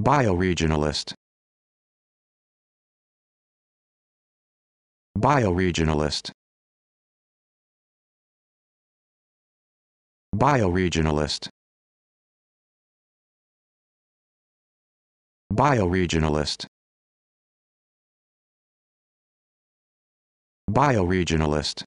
Bioregionalist Bioregionalist Bioregionalist Bioregionalist Bioregionalist